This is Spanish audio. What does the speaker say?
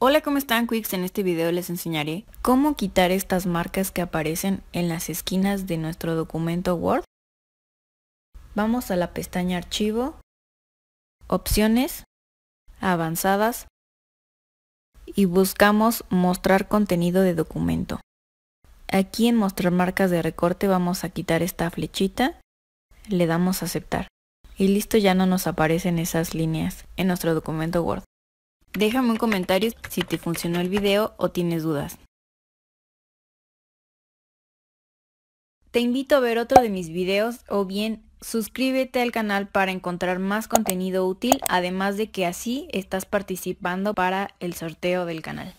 Hola, ¿cómo están Quicks? En este video les enseñaré cómo quitar estas marcas que aparecen en las esquinas de nuestro documento Word. Vamos a la pestaña Archivo, Opciones, Avanzadas y buscamos Mostrar contenido de documento. Aquí en Mostrar marcas de recorte vamos a quitar esta flechita, le damos a Aceptar y listo ya no nos aparecen esas líneas en nuestro documento Word. Déjame un comentario si te funcionó el video o tienes dudas. Te invito a ver otro de mis videos o bien suscríbete al canal para encontrar más contenido útil, además de que así estás participando para el sorteo del canal.